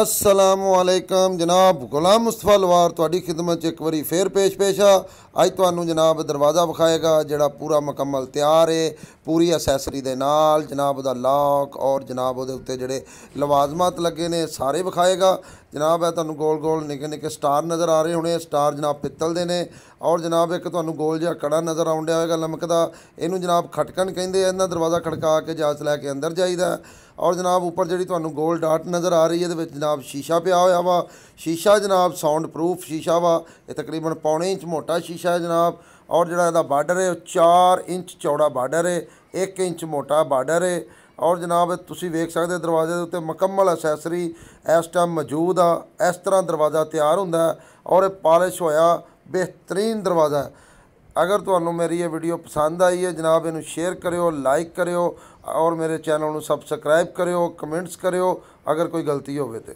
ਅਸਲਾਮੁਅਲੈਕਮ ਜਨਾਬ ਗੁਲਾਮ ਮੁਸਤਫਾ ਲਵਾਰ ਤੁਹਾਡੀ ਖਿਦਮਤ 'ਚ ਇੱਕ ਵਾਰੀ ਫੇਰ ਪੇਸ਼ ਪੇਸ਼ ਆ ਅੱਜ ਤੁਹਾਨੂੰ ਜਨਾਬ ਦਰਵਾਜ਼ਾ ਵਿਖਾਏਗਾ ਜਿਹੜਾ ਪੂਰਾ ਮੁਕੰਮਲ ਤਿਆਰ ਏ ਪੂਰੀ ਅਸੈਸਰੀ ਦੇ ਨਾਲ ਜਨਾਬ ਉਹਦਾ ਲੌਕ ਔਰ ਜਨਾਬ ਉਹਦੇ ਉੱਤੇ ਜਿਹੜੇ ਲਵਾਜ਼ਮਾਤ ਲੱਗੇ ਨੇ ਸਾਰੇ ਵਿਖਾਏਗਾ ਜਨਾਬ ਇਹ ਤੁਹਾਨੂੰ ਗੋਲ-ਗੋਲ ਨਿੱਕੇ ਨਿੱਕੇ ਸਟਾਰ ਨਜ਼ਰ ਆ ਰਹੇ ਹੋਣੇ ਸਟਾਰ ਜਨਾਬ ਪਿੱਤਲ ਦੇ ਨੇ ਔਰ ਜਨਾਬ ਇੱਕ ਤੁਹਾਨੂੰ ਗੋਲ ਜਿਹਾ ਕੜਾ ਨਜ਼ਰ ਡਿਆ ਹੋਏਗਾ ਲਮਕ ਦਾ ਇਹਨੂੰ ਜਨਾਬ ਖਟਕਣ ਕਹਿੰਦੇ ਆ ਇਹਨਾਂ ਦਰਵਾਜ਼ਾ ਖੜਕਾ ਕੇ ਜਾਂਚ ਲੈ ਕੇ ਅੰਦਰ ਜਾਈਦਾ ਔਰ ਜਨਾਬ ਉੱਪਰ ਜਿਹੜੀ ਤੁਹਾਨੂੰ ਗੋਲ ਡਾਟ ਨਜ਼ਰ ਆ ਰਹੀ ਹੈ ਇਹਦੇ ਵਿੱਚ ਜਨਾਬ ਸ਼ੀਸ਼ਾ ਪਿਆ ਹੋਇਆ ਵਾ ਸ਼ੀਸ਼ਾ ਜਨਾਬ ਸਾਊਂਡ ਪ੍ਰੂਫ ਸ਼ੀਸ਼ਾ ਵਾ ਇਹ ਤਕਰੀਬਨ ਪੌਣੇ ਇੰਚ ਮੋਟਾ ਸ਼ੀਸ਼ਾ ਹੈ ਜਨਾਬ ਔਰ ਜਿਹੜਾ ਇਹਦਾ ਬਾਰਡਰ ਹੈ ਉਹ 4 ਇੰਚ ਚੌੜਾ ਬਾਰਡਰ ਹੈ 1 ਇੰਚ ਮੋਟਾ ਬਾਰਡਰ ਹੈ ਔਰ ਜਨਾਬ ਤੁਸੀਂ ਵੇਖ ਸਕਦੇ ਦਰਵਾਜ਼ੇ ਦੇ ਉੱਤੇ ਮੁਕੰਮਲ ਅਸੈਸਰੀ ਇਸ ਟਾਈਮ ਮੌਜੂਦ ਆ ਇਸ ਤਰ੍ਹਾਂ ਦਰਵਾਜ਼ਾ ਤਿਆਰ ਹੁੰਦਾ ਔਰ ਇਹ ਪਾਲਿਸ਼ ਹੋਇਆ ਬਿਹਤਰੀਨ ਦਰਵਾਜ਼ਾ ਹੈ ਅਗਰ ਤੁਹਾਨੂੰ ਮੇਰੀ ਇਹ ਵੀਡੀਓ ਪਸੰਦ ਆਈ ਹੈ ਜਨਾਬ ਇਹਨੂੰ ਸ਼ੇਅਰ ਕਰਿਓ ਲਾਈਕ ਕਰਿਓ ਔਰ ਮੇਰੇ ਚੈਨਲ ਨੂੰ ਸਬਸਕ੍ਰਾਈਬ ਕਰਿਓ ਕਮੈਂਟਸ ਕਰਿਓ ਅਗਰ ਕੋਈ ਗਲਤੀ ਹੋਵੇ ਤੇ